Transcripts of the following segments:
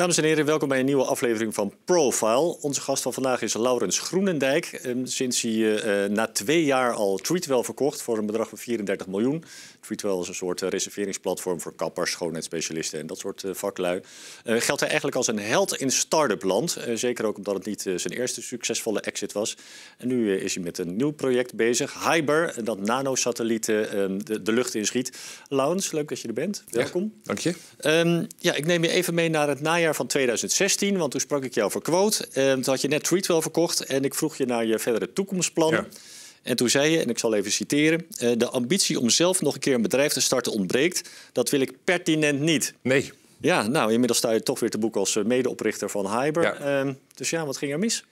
Dames en heren, welkom bij een nieuwe aflevering van Profile. Onze gast van vandaag is Laurens Groenendijk. Ehm, sinds hij eh, na twee jaar al Treatwell verkocht voor een bedrag van 34 miljoen. Treatwell is een soort eh, reserveringsplatform voor kappers, schoonheidsspecialisten en dat soort eh, vaklui. geldt hij eigenlijk als een held in start-up land. zeker ook omdat het niet zijn eerste succesvolle exit was. En nu is hij met een nieuw project bezig, Hyber, dat nanosatellieten ehm, de, de, lucht inschiet. Laurens, leuk dat je er bent. Welkom. dank je. Ehm, ja, ik neem je even mee naar het najaar van 2016, want toen sprak ik jou voor quote. En ehm, toen had je net Treatwell verkocht en ik vroeg je naar je verdere toekomstplannen. En toen zei je, en ik zal even citeren... Eh, de ambitie om zelf nog een keer een bedrijf te starten ontbreekt. Dat wil ik pertinent niet. Nee. Ja, nou, inmiddels sta je toch weer te boek als eh, medeoprichter van Hyber. Ehm, dus ja, wat ging er mis?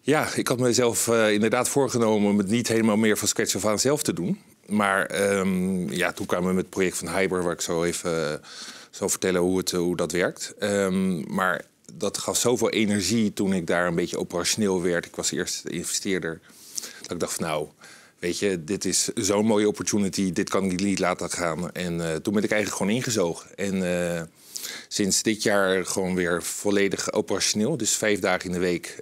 Ja, ik had mezelf eh, inderdaad voorgenomen om het niet helemaal meer van Sketch of aan zelf te doen. Maar ehm, ja, toen kwamen we met het project van Hyber, waar ik zo even zal vertellen eh, hoe, dat werkt. Ehm, maar dat gaf zoveel energie toen ik daar een beetje operationeel werd. Ik was eerst investeerder. Dat ik dacht van nou, weet je, dit is zo'n mooie opportunity. Dit kan ik niet laten gaan. En eh, toen ben ik eigenlijk gewoon ingezogen. En eh, sinds dit jaar gewoon weer volledig operationeel. Dus vijf dagen in de week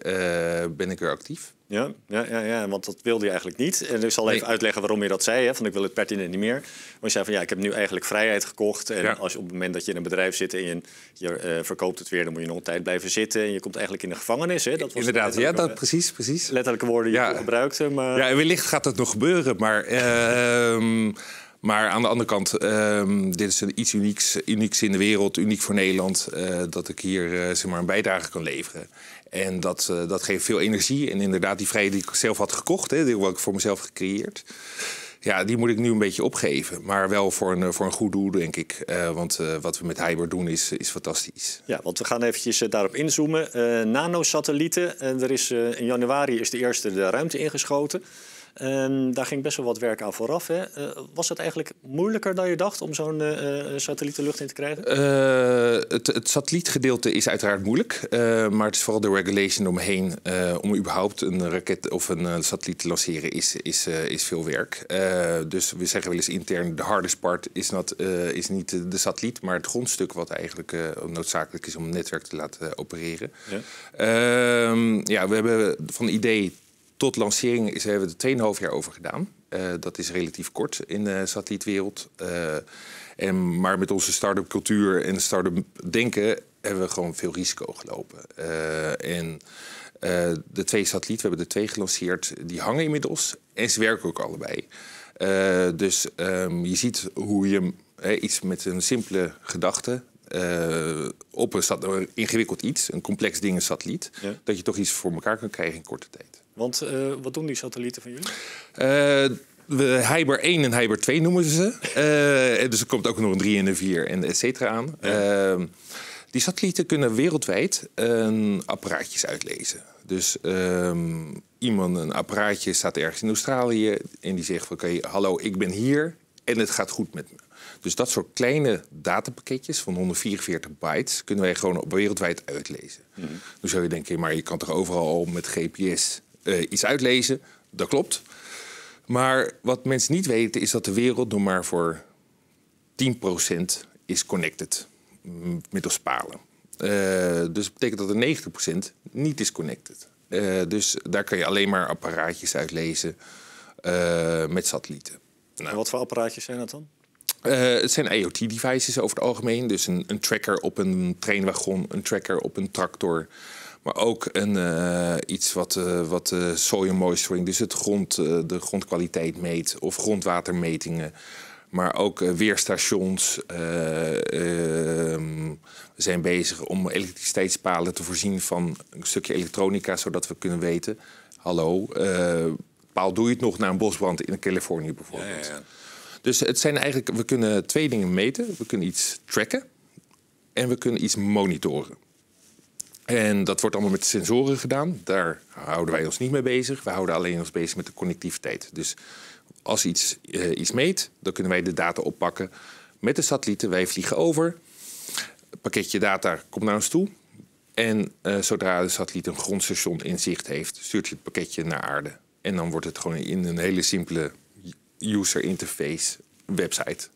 ben ik weer actief. Ja, ja, ja, ja, want dat wilde je eigenlijk niet. En ik zal even uitleggen waarom je dat zei. Hè, van ik wil het pertinent niet meer. Maar je zei van ja, ik heb nu eigenlijk vrijheid gekocht. En als op het moment dat je in een bedrijf zit en je, je eh, verkoopt het weer, dan moet je nog een tijd blijven zitten. En je komt eigenlijk in de gevangenis. Hè? Dat was Inderdaad, ja, dat, precies, precies. Letterlijke woorden die je gebruikte. Maar... Ja, en wellicht gaat dat nog gebeuren. Maar. Ehm, maar aan de andere kant, ehm, dit is een iets unieks, in de wereld, uniek voor Nederland, eh, dat ik hier eh, zeg maar een bijdrage kan leveren. En dat, eh, dat geeft veel energie. En inderdaad, die vrijheid die ik zelf had gekocht, hè, die heb ik voor mezelf gecreëerd. Ja, die moet ik nu een beetje opgeven. Maar wel voor een, voor een goed doel, denk ik. want wat we met Hyber doen is, is fantastisch. Ja, want we gaan eventjes daarop inzoomen. nanosatellieten. er is, in januari is de eerste de ruimte ingeschoten. Ehm, daar ging best wel wat werk aan vooraf. Hè? Eh, was het eigenlijk moeilijker dan je dacht om zo'n uh, satelliet de lucht in te krijgen? het, het, satellietgedeelte is uiteraard moeilijk. maar het is vooral de regulation omheen. om überhaupt een raket of een satelliet te lanceren is, is, is veel werk. dus we zeggen wel eens intern, de hardest part is, not, is niet de satelliet... maar het grondstuk wat eigenlijk noodzakelijk is om het netwerk te laten opereren. Ja. Ehm, ja, we hebben van idee tot lancering is, hebben we er 2,5 jaar over gedaan. Eh, dat is relatief kort in de satellietwereld. Eh, en, maar met onze start-up cultuur en start-up denken hebben we gewoon veel risico gelopen. Eh, en de twee satellieten, we hebben er twee gelanceerd, die hangen inmiddels en ze werken ook allebei. dus ehm, je ziet hoe je iets met een simpele gedachte op een, ingewikkeld iets, een complex ding, een satelliet, dat je toch iets voor elkaar kan krijgen in korte tijd. Want eh, wat doen die satellieten van jullie? Eh, Hyber 1 en Hyber 2 noemen ze ze. Eh, dus er komt ook nog een 3 en een 4 en et cetera aan. Ehm, die satellieten kunnen wereldwijd apparaatjes uitlezen. Dus ehm, iemand, een apparaatje, staat ergens in Australië en die zegt oké, hallo, ik ben hier en het gaat goed met me. Dus dat soort kleine datapakketjes van 144 bytes kunnen wij gewoon wereldwijd uitlezen. Mm zou je denken, maar je kan toch overal al met GPS eh, iets uitlezen, dat klopt. Maar wat mensen niet weten is dat de wereld nog maar voor 10% is connected middels mm, palen. Eh, dus dat betekent dat er 90% niet is connected. Eh, dus daar kan je alleen maar apparaatjes uit lezen met satellieten. Nou. En wat voor apparaatjes zijn dat dan? het zijn IoT-devices over het algemeen. Dus een, een tracker op een treinwagon, een tracker op een tractor. Maar ook een, eh, iets wat, uh, wat eh, soil moisturing, dus het grond, de grondkwaliteit meet of grondwatermetingen. Maar ook weerstations. Ehm, we zijn bezig om elektriciteitspalen te voorzien van een stukje elektronica, zodat we kunnen weten: hallo, paal doe je het nog naar een bosbrand in Californië bijvoorbeeld. Ja, ja. Dus het zijn eigenlijk, we kunnen twee dingen meten. We kunnen iets tracken en we kunnen iets monitoren. En dat wordt allemaal met sensoren gedaan. Daar houden wij ons niet mee bezig. We houden alleen ons bezig met de connectiviteit. Dus als iets, eh, iets meet, dan kunnen wij de data oppakken met de satellieten. Wij vliegen over. Het pakketje data komt naar ons toe. En eh, zodra de satelliet een grondstation in zicht heeft, stuurt hij het pakketje naar aarde. En dan wordt het gewoon in een hele simpele user interface website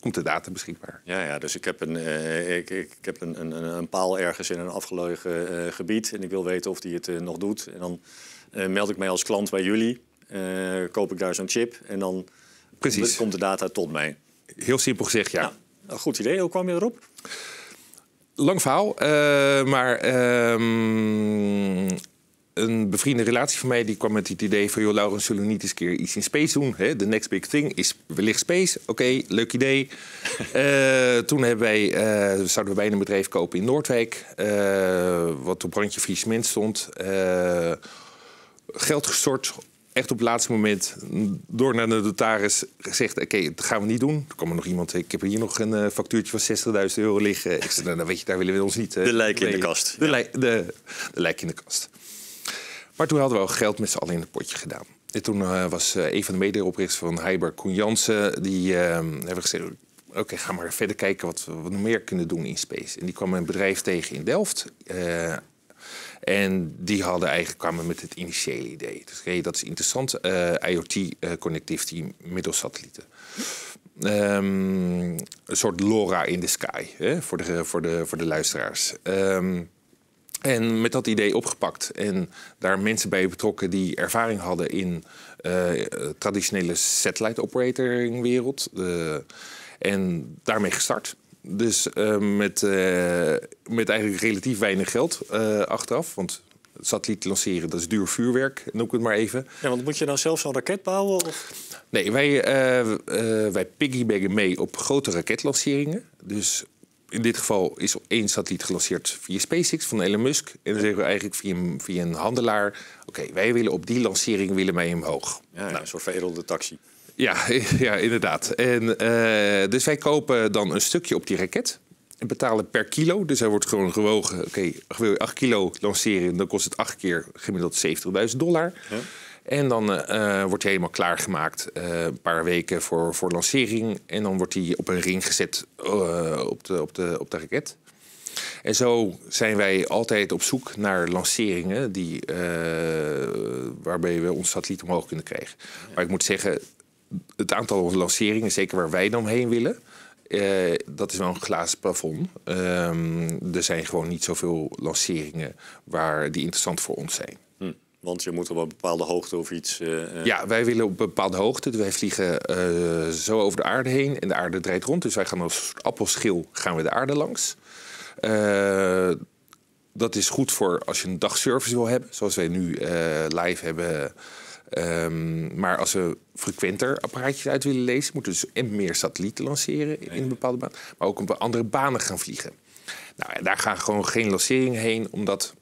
komt de data beschikbaar. Ja, ja dus ik heb, een, eh, ik, ik, heb een, een, een, paal ergens in een afgelegen eh, gebied en ik wil weten of die het eh, nog doet. En dan meld ik mij als klant bij jullie, koop ik daar zo'n chip en dan Precies. komt de data tot mij. Heel simpel gezegd, ja. een goed idee. Hoe kwam je erop? Lang verhaal, maar ehm, bevriende relatie van mij die kwam met het idee van... joh, Laurens, zullen we niet eens keer iets in space doen? Hè? The next big thing is wellicht space. Oké, leuk idee. Eh, toen hebben wij, eh, zouden we bijna een bedrijf kopen in Noordwijk... Eh, wat op brandje faillissement stond. geld gestort, echt op het laatste moment door naar de notaris gezegd... oké, dat gaan we niet doen. Er kwam er nog iemand, ik heb hier nog een factuurtje van 60.000 euro liggen. Ik zei, nou, nou, weet je, daar willen we ons niet... de lijk in de kast. De, ja. de lijk in de kast. Maar toen hadden we al geld met z'n allen in het potje gedaan. En toen eh, was eh, een van de medeoprichters van Heiber Koen Jansen. Die eh, hebben gezegd, oké, ga maar verder kijken wat we nog meer kunnen doen in space. En die kwam een bedrijf tegen in Delft. en die hadden eigenlijk, kwamen met het initiële idee. Dus dat is interessant, IoT-connectivity uh, middels satellieten. Ehm, een soort LoRa in the sky hè, voor, de, voor, de, voor de luisteraars. Um, en met dat idee opgepakt en daar mensen bij betrokken die ervaring hadden in uh, traditionele satellite operating wereld. Eh, en daarmee gestart. Dus eh, met, met eigenlijk relatief weinig geld achteraf. Want satelliet lanceren, dat is duur vuurwerk, noem ik het maar even. Ja, want moet je dan nou zelf zo'n raket bouwen? Of? Nee, wij, wij piggybaggen mee op grote raketlanceringen. Dus in dit geval is één satelliet gelanceerd via SpaceX van Elon Musk. En dan zeggen we eigenlijk via, via een handelaar... oké, wij willen op die lancering willen wij omhoog. nou. Een soort veredelde taxi. Ja, ja inderdaad. En, eh, dus wij kopen dan een stukje op die raket... En betalen per kilo, dus hij wordt gewoon gewogen. Oké, okay, wil je 8 kilo lanceren, dan kost het 8 keer gemiddeld 70.000 dollar. Ja. En dan eh, eh, wordt hij helemaal klaargemaakt. Eh, een paar weken voor, voor lancering. En dan wordt hij op een ring gezet op, de, op, de, op de raket. En zo zijn wij altijd op zoek naar lanceringen die, waarbij we ons satelliet omhoog kunnen krijgen. Maar ik moet zeggen, het aantal lanceringen, zeker waar wij dan omheen willen, dat is wel een glazen plafond. Ehm, er zijn gewoon niet zoveel lanceringen waar die interessant voor ons zijn. Want je moet op een bepaalde hoogte of iets. Eh, eh. ja, wij willen op een bepaalde hoogte. Dus wij vliegen eh, zo over de aarde heen en de aarde draait rond. Dus wij gaan als appelschil gaan we de aarde langs. dat is goed voor als je een dagservice wil hebben, zoals wij nu live hebben. Ehm, maar als we frequenter apparaatjes uit willen lezen, moeten we dus en meer satellieten lanceren in een bepaalde baan, maar ook op andere banen gaan vliegen. Nou, daar gaan gewoon geen lanceringen heen, omdat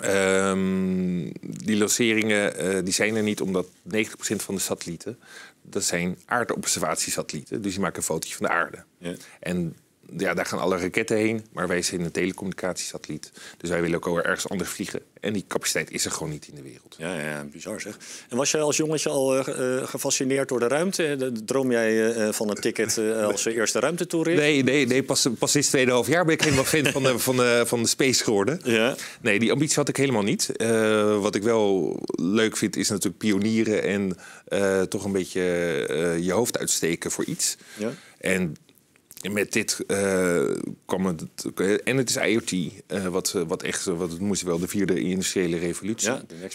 Ehm, die lanceringen eh, die zijn er niet omdat 90% van de satellieten, dat zijn aardobservatiesatellieten. Dus die maken een fotootje van de aarde. Ja. En ja, daar gaan alle raketten heen, maar wij zijn een telecommunicatiesatelliet. Dus wij willen ook alweer ergens anders vliegen. En die capaciteit is er gewoon niet in de wereld. Ja, ja bizar zeg. En was jij als jongetje al eh, eh, gefascineerd door de ruimte? Eh, droom jij van een ticket uh, als eerste ruimtetoerist? Nee, nee, nee pas, pas sinds half jaar ben ik wat fan van de, van, van de space geworden. Ja. Nee, die ambitie had ik helemaal niet. wat ik wel leuk vind is natuurlijk pionieren en toch een beetje je hoofd uitsteken voor iets. Ja. En met dit uh, kwam het. En het is IoT, eh, wat, eh, wat echt, wat het moest wel de vierde industriële revolutie.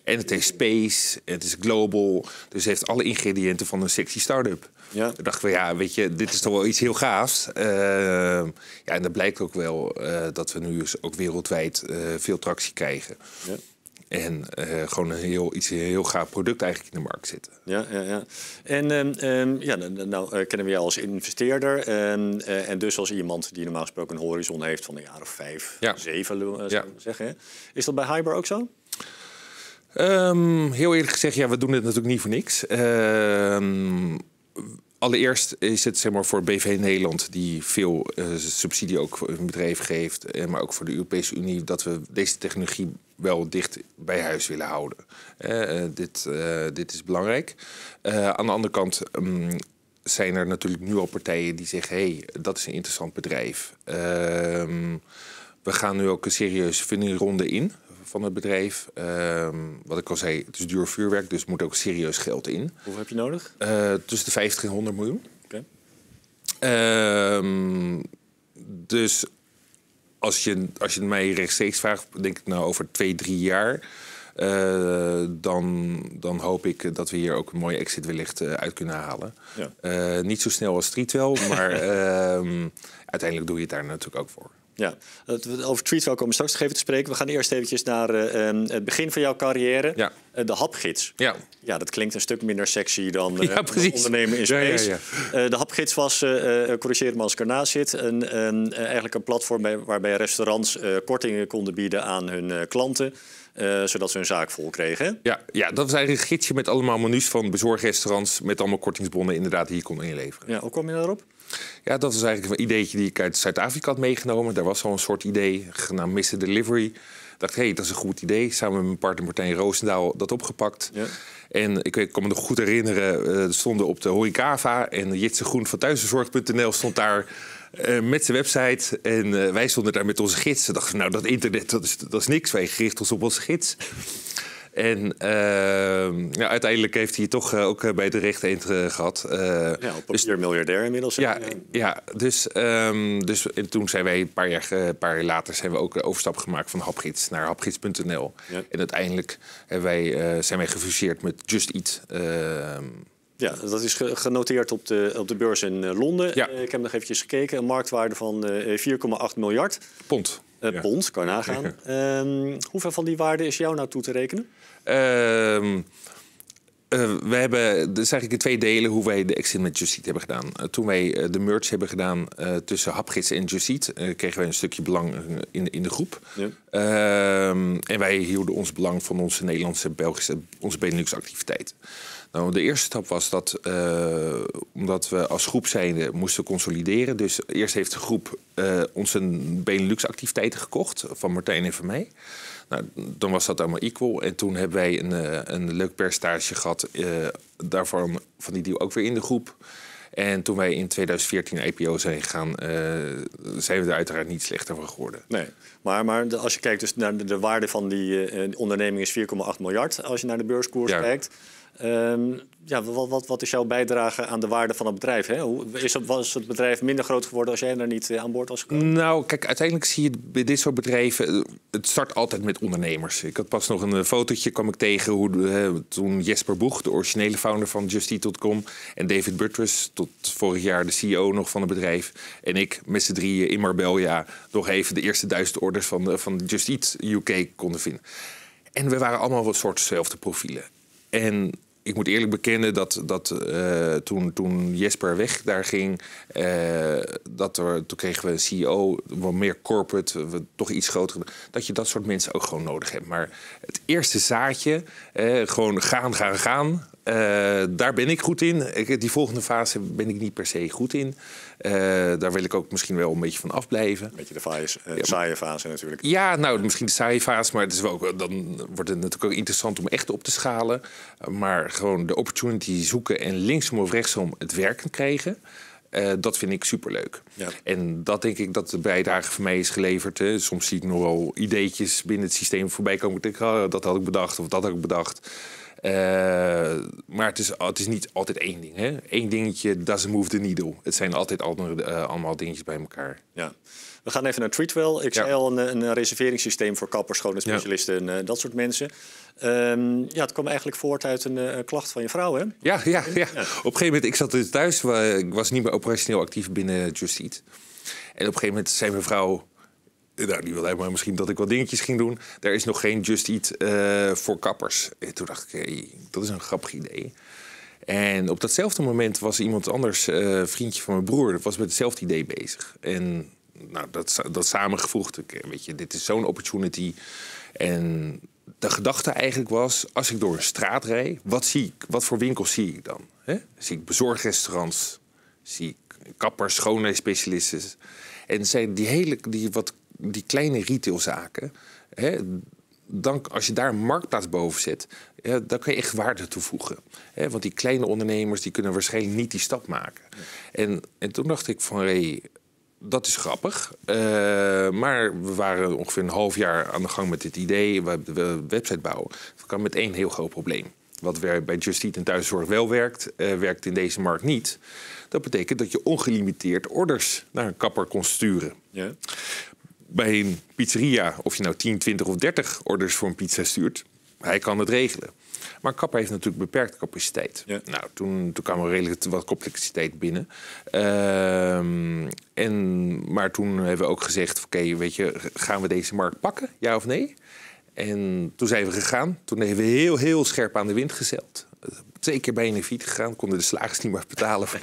en het heeft space, het is global. Dus het heeft alle ingrediënten van een sexy start-up. Ja. Toen dachten we, ja, weet je, dit is toch wel iets heel gaafs. ja, en dat blijkt ook wel dat we nu dus ook wereldwijd veel tractie krijgen. Ja. En eh, gewoon een heel, iets heel gaaf product eigenlijk in de markt zitten. Ja, ja, ja. En ehm, ehm, ja, nou, nou, nou eh, kennen we jou als investeerder. Ehm, eh, en dus als iemand die normaal gesproken een horizon heeft van een jaar of vijf, zeven, zou zeggen. Is dat bij Hyber ook zo? heel eerlijk gezegd, ja, we doen dit natuurlijk niet voor niks Allereerst is het zeg maar, voor BV Nederland, die veel eh, subsidie ook voor hun bedrijf geeft, eh, maar ook voor de Europese Unie, dat we deze technologie wel dicht bij huis willen houden. Eh, dit, dit is belangrijk. aan de andere kant ehm, zijn er natuurlijk nu al partijen die zeggen: hé, hey, dat is een interessant bedrijf. Ehm, we gaan nu ook een serieuze fundingronde in van het bedrijf. Ehm, wat ik al zei, het is duur vuurwerk, dus moet ook serieus geld in. Hoeveel heb je nodig? Eh, tussen de 50 en 100 miljoen. Ehm, dus als je, als je mij rechtstreeks vraagt, denk ik nou over twee, drie jaar. Eh, dan, dan hoop ik dat we hier ook een mooie exit wellicht eh, uit kunnen halen. Ja. niet zo snel als Streetwell, maar ehm, uiteindelijk doe je het daar natuurlijk ook voor. Ja, over wel komen we straks nog even te spreken. We gaan eerst eventjes naar eh, ehm, het begin van jouw carrière. Ja. Eh, de hapgids. Ja. ja, dat klinkt een stuk minder sexy dan uh, ja, ondernemen in space. Ja, de hapgids was, corrigeer me als ik ernaast zit... eigenlijk een platform waarbij restaurants kortingen konden bieden aan hun klanten... Eh, zodat ze hun zaak vol kregen. Ja, ja, dat was eigenlijk een gidsje met allemaal menus van bezorgrestaurants... met allemaal kortingsbonnen inderdaad die je kon inleveren. Ja, hoe kwam je daarop? Ja, dat was eigenlijk een ideetje die ik uit Zuid-Afrika had meegenomen. Daar was al een soort idee, genaamd Mr. Delivery. Ik dacht, hé, hey, dat is een goed idee. Samen met mijn partner Martijn Roosendaal dat opgepakt. Ja. En ik, ik, kan me nog goed herinneren, er eh, stonden op de Horecava... en Jitse Groen van thuisbezorg.nl stond daar eh, met zijn website. En eh, wij stonden daar met onze gids. Ze dachten, nou, dat internet, dat is, dat is niks. Wij gericht ons op onze gids. En ehm, ja, uiteindelijk heeft hij toch eh, ook bij de rechter eend gehad. ja, op dus, miljardair inmiddels. Ja, ja. dus, ehm, dus toen zijn wij een paar jaar, een paar jaar later zijn we ook overstap gemaakt van Hapgids naar hapgids.nl. En uiteindelijk wij, zijn wij gefuseerd met Just Eat. Ehm, ja, dat is genoteerd op de, op de beurs in eh, Londen. Eh, ik heb nog eventjes gekeken. Een marktwaarde van 4,8 eh, miljard. Pond. Uh, Pond, kan je nagaan. Ehm, hoeveel van die waarde is jou nou toe te rekenen? Uh, hebben, dat is eigenlijk in twee delen hoe wij de exit met Just hebben gedaan. toen wij de merge hebben gedaan tussen Hapgids en Just kregen wij een stukje belang in, in de groep. Ehm, en wij hielden ons belang van onze Nederlandse Belgische, onze Benelux activiteiten. Nou, de eerste stap was dat, eh, omdat we als groep zijnde moesten consolideren. Dus eerst heeft de groep eh, ons een Benelux-activiteiten gekocht van Martijn en van mij. Nou, dan was dat allemaal equal. En toen hebben wij een, eh, een leuk percentage gehad daarvan, van die deal ook weer in de groep. En toen wij in 2014 IPO zijn gegaan, zijn we er uiteraard niet slechter van geworden. Nee, maar, maar als je kijkt dus naar de, waarde van die onderneming is 4,8 miljard als je naar de beurskoers ja. kijkt. Ehm, ja, wat, wat, wat, is jouw bijdrage aan de waarde van het bedrijf? Hè? Hoe, is het, was het bedrijf minder groot geworden als jij er niet eh, aan boord was gekomen? Nou, kijk, uiteindelijk zie je bij dit soort bedrijven... Eh, het start altijd met ondernemers. Ik had pas nog een eh, fotootje, kwam ik tegen... Hoe, toen Jesper Boeg, de originele founder van Justy.com... en David Buttress, tot vorig jaar de CEO nog van het bedrijf... en ik met z'n drieën in Marbella... nog even de eerste duizend orders van, van Just UK konden vinden. En we waren allemaal wat soort zelfde profielen. En ik moet eerlijk bekennen dat, dat eh, toen, toen Jesper weg daar ging, eh, dat er, toen kregen we een CEO, wat meer corporate, we, toch iets groter. Dat je dat soort mensen ook gewoon nodig hebt. Maar het eerste zaadje, eh, gewoon gaan, gaan, gaan. Eh, daar ben ik goed in. die volgende fase ben ik niet per se goed in. Eh, daar wil ik ook misschien wel een beetje van afblijven. Een beetje de uh, saaie fase natuurlijk. Ja, nou, misschien de saaie fase, maar het is wel ook, dan wordt het natuurlijk ook interessant om echt op te schalen. Maar gewoon de opportunity zoeken en linksom of rechtsom het werken krijgen. dat vind ik superleuk. Ja. En dat denk ik dat de bijdrage van mij is geleverd. Hè. Soms zie ik nog wel ideetjes binnen het systeem voorbij komen. Ik denk, ah, dat had ik bedacht of dat had ik bedacht. Eh, maar het is, het is niet altijd één ding. Hè? Eén dingetje een move the needle. Het zijn altijd andere, eh, allemaal dingetjes bij elkaar. Ja. We gaan even naar Treatwell. Ik zei al, een, een, reserveringssysteem voor kappers, schoonheidsspecialisten ja. en eh, dat soort mensen. Ehm, ja, het kwam eigenlijk voort uit een klacht van je vrouw, hè? Ja, ja, ja, Op een gegeven moment, ik zat dus thuis. Ik was niet meer operationeel actief binnen Just En op een gegeven moment zei mijn vrouw nou, die wilde maar misschien dat ik wat dingetjes ging doen. Er is nog geen Just Eat eh, voor kappers. En toen dacht ik, dat is een grappig idee. En op datzelfde moment was iemand anders, eh, vriendje van mijn broer, was met hetzelfde idee bezig. En nou, dat, dat samengevoegd, ik, weet je, dit is zo'n opportunity. En de gedachte eigenlijk was, als ik door een straat rijd, wat zie ik? Wat voor winkels zie ik dan? Zie ik bezorgrestaurants, zie ik kappers, schoonheidsspecialisten. En zijn die hele, die wat die kleine retailzaken, hè, als je daar een marktplaats boven zet, ja, dan kan je echt waarde toevoegen. Hè, want die kleine ondernemers die kunnen waarschijnlijk niet die stap maken. En, en toen dacht ik van, hey, dat is grappig. Eh, maar we waren ongeveer een half jaar aan de gang met dit idee. We hebben website bouwen. We kwamen met één heel groot probleem. Wat bij Just Eat en thuiszorg wel werkt, eh, werkt in deze markt niet. Dat betekent dat je ongelimiteerd orders naar een kapper kon sturen bij een pizzeria, of je nou 10, 20 of 30 orders voor een pizza stuurt, hij kan het regelen. Maar kappa heeft natuurlijk beperkte capaciteit. Ja. Nou, toen, toen kwam er redelijk wat complexiteit binnen. Ehm, en, maar toen hebben we ook gezegd, oké, weet je, gaan we deze markt pakken? Ja of nee? En toen zijn we gegaan. Toen hebben we heel, heel scherp aan de wind gezeld twee keer bij fiets gegaan. Konden de slagers niet meer betalen van,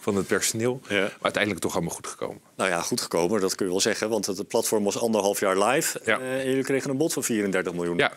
van, het personeel. Ja. Maar uiteindelijk toch allemaal goed gekomen. Nou ja, goed gekomen, dat kun je wel zeggen. Want het platform was anderhalf jaar live. Eh, en jullie kregen een bod van 34 miljoen. Ja.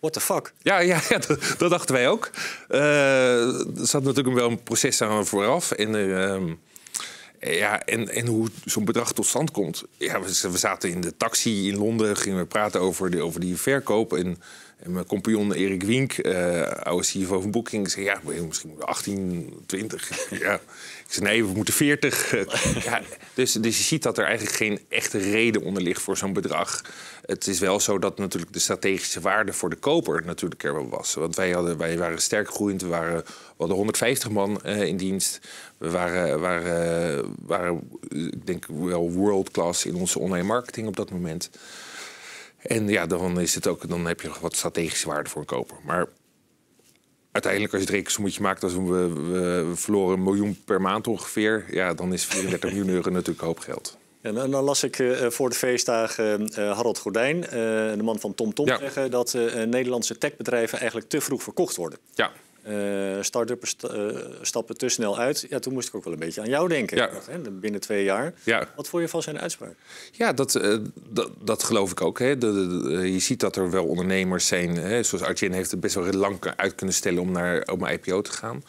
What the fuck? Ja, ja, ja dat, dachten wij ook. Eh, er zat natuurlijk wel een proces aan vooraf. En, eh, ja, en, en hoe zo'n bedrag tot stand komt. Ja, we, we, zaten in de taxi in Londen, gingen we praten over, de, over die verkoop. En en mijn compagnon Erik Wink, uh, eh, oude CEO van Booking, zei: Ja, misschien 18, 20. ja. Ik zei: Nee, we moeten 40. ja, dus, dus je ziet dat er eigenlijk geen echte reden onder ligt voor zo'n bedrag. Het is wel zo dat natuurlijk de strategische waarde voor de koper natuurlijk er wel was. Want wij, hadden, wij waren sterk groeiend, we, waren, hadden 150 man eh, in dienst. We waren, waren, waren, ik denk wel world class in onze online marketing op dat moment. En ja, dan, is het ook, dan heb je nog wat strategische waarde voor een koper. Maar uiteindelijk, als je het rekensommetje maakt, als we, we, we verloren een miljoen per maand ongeveer, ja, dan is 34 miljoen euro natuurlijk hoop geld. En nou, dan, nou las ik eh, voor de feestdagen eh, Harold Gordijn, eh, de man van TomTom, Tom, zeggen dat Nederlandse techbedrijven eigenlijk te vroeg verkocht worden. Ja. Eh, start eh, stappen te snel uit. Ja, toen moest ik ook wel een beetje aan jou denken. hè, binnen twee jaar. Ja. Wat vond je van zijn uitspraak? Ja, dat, eh, dat, dat, geloof ik ook. Hè. De, je ziet dat er wel ondernemers zijn. Hè. Zoals Arjen heeft het best wel lang uit kunnen stellen om naar, om naar IPO te gaan.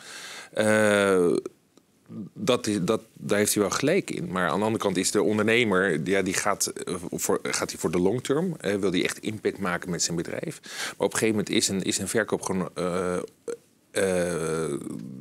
dat, dat, daar heeft hij wel gelijk in. Maar aan de andere kant is de ondernemer, ja, die gaat, voor, gaat hij voor de long term. wil hij echt impact maken met zijn bedrijf. Maar op een gegeven moment is een, is een verkoop gewoon eh,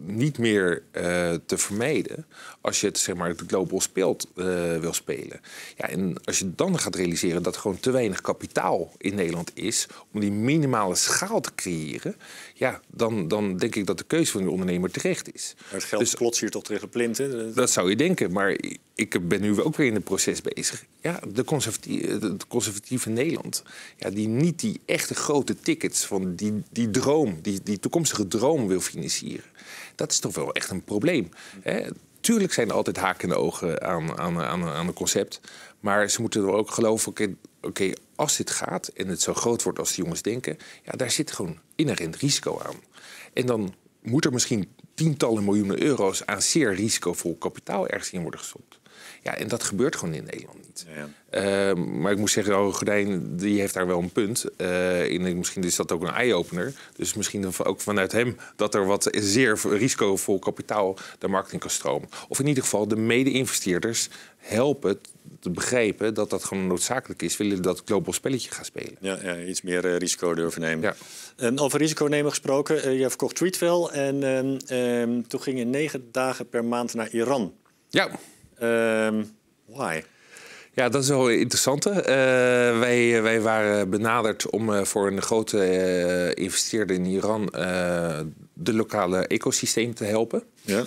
niet meer eh, te vermijden als je het, zeg maar, het global speelt uh, wil spelen. Ja, en als je dan gaat realiseren dat er gewoon te weinig kapitaal in Nederland is om die minimale schaal te creëren, ja, dan, dan denk ik dat de keuze van die ondernemer terecht is. het geld dus, hier toch tegen plinten? Dat zou je denken, maar ik ben nu ook weer in het proces bezig. Ja, de, conservatieve Nederland, ja, die niet die echte grote tickets van die, die droom, die, die toekomstige droom wil financieren, dat is toch wel echt een probleem. Hè? Tuurlijk zijn er altijd haken en ogen aan, aan, aan, aan concept, maar ze moeten er ook geloven, oké, okay, als dit gaat en het zo groot wordt als de jongens denken, ja, daar zit gewoon inherent risico aan. En dan moet er misschien tientallen miljoenen euro's aan zeer risicovol kapitaal ergens in worden gestopt. Ja, en dat gebeurt gewoon in Nederland niet. Eh, maar ik moet zeggen, oh, Gordijn die heeft daar wel een punt. Eh, in, misschien is dat ook een eye-opener. Dus misschien ook vanuit hem dat er wat zeer risicovol kapitaal de markt in kan stromen. Of in ieder geval de mede-investeerders helpen te begrijpen dat dat gewoon noodzakelijk is. Willen dat global spelletje gaan spelen. Ja, ja iets meer eh, risico durven nemen. Ja. Um, over risico nemen gesproken. Uh, je verkocht Tweetwell en ehm, ehm, toen ging je negen dagen per maand naar Iran. Ja. Um, why? Ja, dat is wel interessant. Uh, wij, wij waren benaderd om eh, voor een grote eh, investeerder in Iran de lokale ecosysteem te helpen. Ja.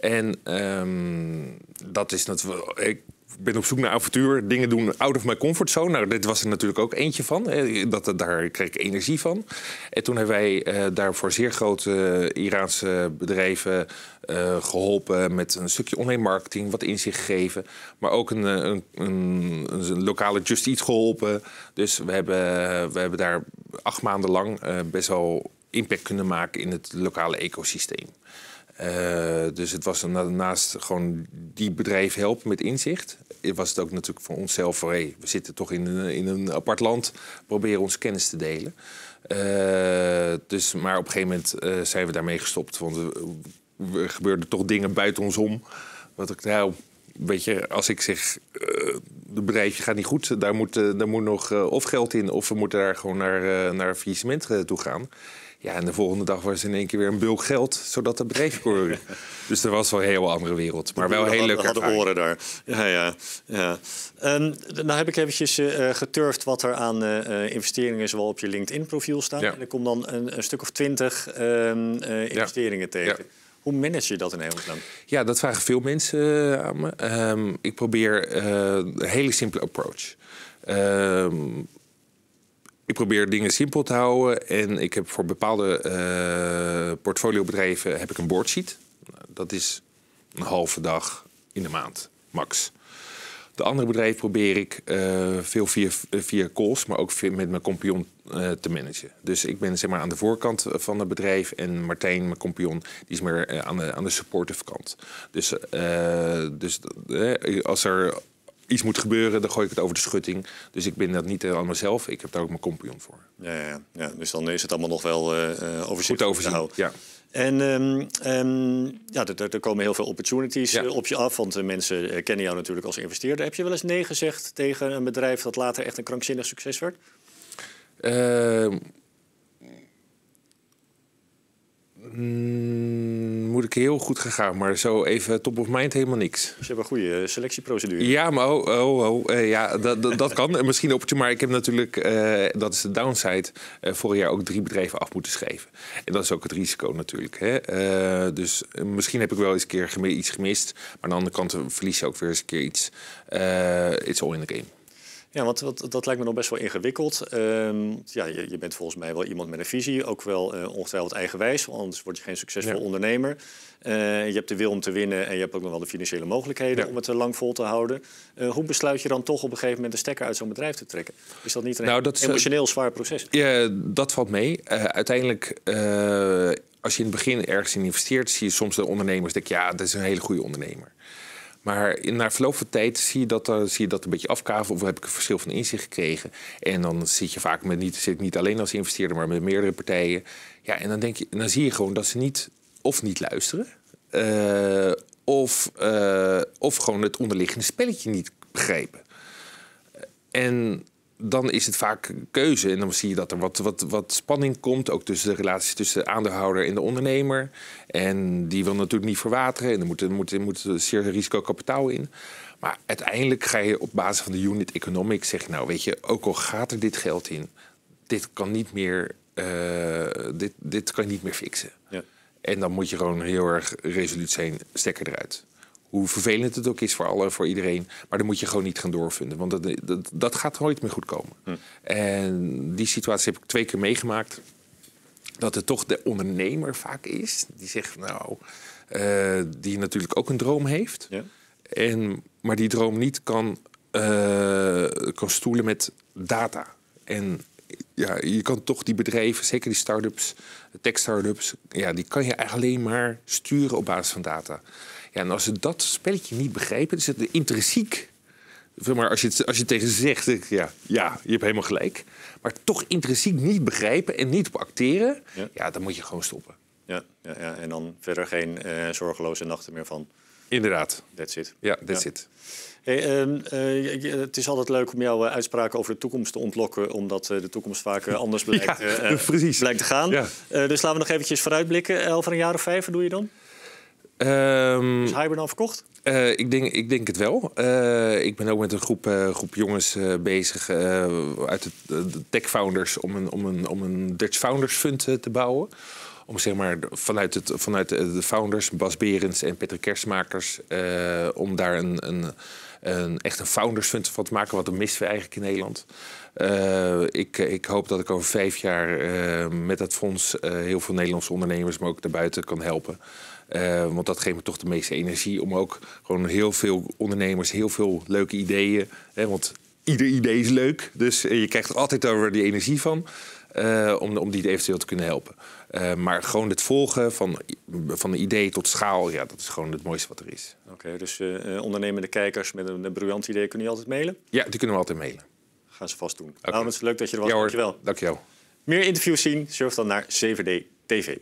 En ehm, dat is natuurlijk. Ik ben op zoek naar avontuur, dingen doen out of my comfortzone. Nou, dit was er natuurlijk ook eentje van. Dat, daar kreeg ik energie van. En toen hebben wij eh, daarvoor zeer grote eh, Iraanse bedrijven eh, geholpen met een stukje online marketing, wat inzicht gegeven. Maar ook een, een, een, een lokale Just Eat geholpen. Dus we hebben, we hebben daar acht maanden lang best wel impact kunnen maken in het lokale ecosysteem. Eh, dus het was naast gewoon die bedrijf helpen met inzicht. Was het ook natuurlijk voor onszelf voor we zitten toch in een, in een apart land, proberen ons kennis te delen. Eh, dus, maar op een gegeven moment eh, zijn we daarmee gestopt, want er gebeurden toch dingen buiten ons om. Wat ik nou, weet je, als ik zeg, het bedrijf bedrijfje gaat niet goed, daar moet, daar moet nog of geld in, of we moeten daar gewoon naar, uh, naar faillissement toe gaan. Ja, en de volgende dag was in één keer weer een bulk geld, zodat de bedrijven kon dus er was wel een heel andere wereld. Maar wel heel leuk. te oren daar. Ja, ja. Ehm, nou heb ik eventjes eh, geturfd wat er aan uh, investeringen zowel op je LinkedIn-profiel staan. En ik kom dan een, een stuk of twintig ehm, investeringen tegen. Hoe manage je dat in Nederland? Ja, dat vragen veel mensen aan me. Ehm, ik probeer een hele simpele approach. Um, ik probeer dingen simpel te houden. En ik heb voor bepaalde uh, portfoliobedrijven heb ik een boardsheet. Dat is een halve dag in de maand, max. De andere bedrijven probeer ik eh, veel via, via calls, maar ook met mijn compagnon eh, te managen. Dus ik ben zeg maar, aan de voorkant van het bedrijf en Martijn, mijn kompion, die is meer aan, de, aan de supportive kant. Dus, dus als er iets moet gebeuren, dan gooi ik het over de schutting. Dus ik ben dat niet allemaal eh, zelf. Ik heb daar ook mijn compagnon voor. Ja, ja, ja. dus dan is het allemaal nog wel uh, eh, eh, overzicht. Goed overzien, ja. En ehm, ehm, ja, er, komen heel veel opportunities op je af. Want mensen kennen jou natuurlijk als investeerder. Heb je wel eens nee gezegd tegen een bedrijf dat later echt een krankzinnig succes werd? Ehm, Mm, moet ik heel goed gegaan, maar zo even top of mind helemaal niks. Ze dus hebben een goede eh, selectieprocedure. Ja, maar oh, oh, oh, oh eh, ja, dat kan. Misschien op het, maar ik heb natuurlijk, eh, dat is de downside, vorig jaar ook drie bedrijven af moeten schrijven. En dat is ook het risico natuurlijk. Hè? dus misschien heb ik wel eens een keer iets gemist, maar aan de andere kant verlies je ook weer eens een keer iets. it's all in the game. Ja, want dat lijkt me nog best wel ingewikkeld. Ehm, ja, je, je, bent volgens mij wel iemand met een visie, ook wel eh, ongetwijfeld eigenwijs, want anders word je geen succesvol ondernemer. Eh, je hebt de wil om te winnen en je hebt ook nog wel de financiële mogelijkheden om het lang vol te houden. Eh, hoe besluit je dan toch op een gegeven moment de stekker uit zo'n bedrijf te trekken? Is dat niet een nou, dat emotioneel zwaar proces? Ja, dat valt mee. uiteindelijk als je in het begin ergens in investeert, zie je soms de ondernemers denken, ja, dat is een hele goede ondernemer. Maar in, na verloop van tijd zie je, dat, uh, zie je dat een beetje afkaven. Of heb ik een verschil van inzicht gekregen. En dan zit je vaak met niet, zit niet alleen als investeerder, maar met meerdere partijen. Ja, en dan, denk je, dan zie je gewoon dat ze niet of niet luisteren. Eh, of, eh, of gewoon het onderliggende spelletje niet begrijpen. En dan is het vaak keuze. En dan zie je dat er wat, wat, wat spanning komt. Ook tussen de relaties tussen de aandeelhouder en de ondernemer. En die wil natuurlijk niet verwateren. En er moet, er moet, moet zeer risicokapitaal in. Maar uiteindelijk ga je op basis van de unit economics zeggen... nou, weet je, ook al gaat er dit geld in... dit kan niet meer, eh, dit, dit kan niet meer fixen. Ja. En dan moet je gewoon heel erg resoluut zijn, stekker eruit. Hoe vervelend het ook is voor alle, voor iedereen. Maar dan moet je gewoon niet gaan doorvinden. Want dat, dat, dat gaat nooit meer goed komen. Hm. En die situatie heb ik twee keer meegemaakt. Dat het toch de ondernemer vaak is. Die zegt, nou, eh, die natuurlijk ook een droom heeft. Ja. En, maar die droom niet kan, eh, kan stoelen met data. En ja, je kan toch die bedrijven, zeker die start-ups, tech-startups, ja, die kan je eigenlijk alleen maar sturen op basis van data. Ja, en als ze dat spelletje niet begrijpen, is het intrinsiek. Maar als je, het, als je tegen zegt, ja, ja, je hebt helemaal gelijk. Maar toch intrinsiek niet begrijpen en niet op acteren, ja, dan moet je gewoon stoppen. Ja, ja, ja. en dan verder geen eh, zorgeloze nachten meer van. Inderdaad. That's it. Ja, that's it. Hey, ehm, eh, het is altijd leuk om jouw eh, uitspraken over de toekomst te ontlokken, omdat de toekomst vaak anders blijkt, ja, te gaan. dus laten we nog eventjes vooruitblikken. Over een jaar of vijf, wat doe je dan? Um, is Hyber dan verkocht? Eh, ik, denk, ik denk het wel. Eh, ik ben ook met een groep, eh, groep jongens bezig uit de, tech founders om een, om een, om een Dutch Founders Fund te bouwen. Om zeg maar vanuit, het, vanuit de founders, Bas Berends en Peter Kersmakers, om daar een, een, een, echt een founders fund van te maken. Wat missen we eigenlijk in Nederland. ik, ik, hoop dat ik over vijf jaar met dat fonds heel veel Nederlandse ondernemers, maar ook daarbuiten kan helpen. Eh, want dat geeft me toch de meeste energie om ook gewoon heel veel ondernemers, heel veel leuke ideeën. Hè, want ieder idee is leuk. Dus eh, je krijgt er altijd over die energie van. Eh, om, om die eventueel te kunnen helpen. maar gewoon het volgen van, van een idee tot schaal, ja, dat is gewoon het mooiste wat er is. Oké, dus ondernemende kijkers met een, een idee kunnen je altijd mailen? Ja, die kunnen we altijd mailen. Gaan ze vast doen. Nou, het is leuk dat je er was. Ja, Dank je wel. Meer interviews zien, surf dan naar 7D TV.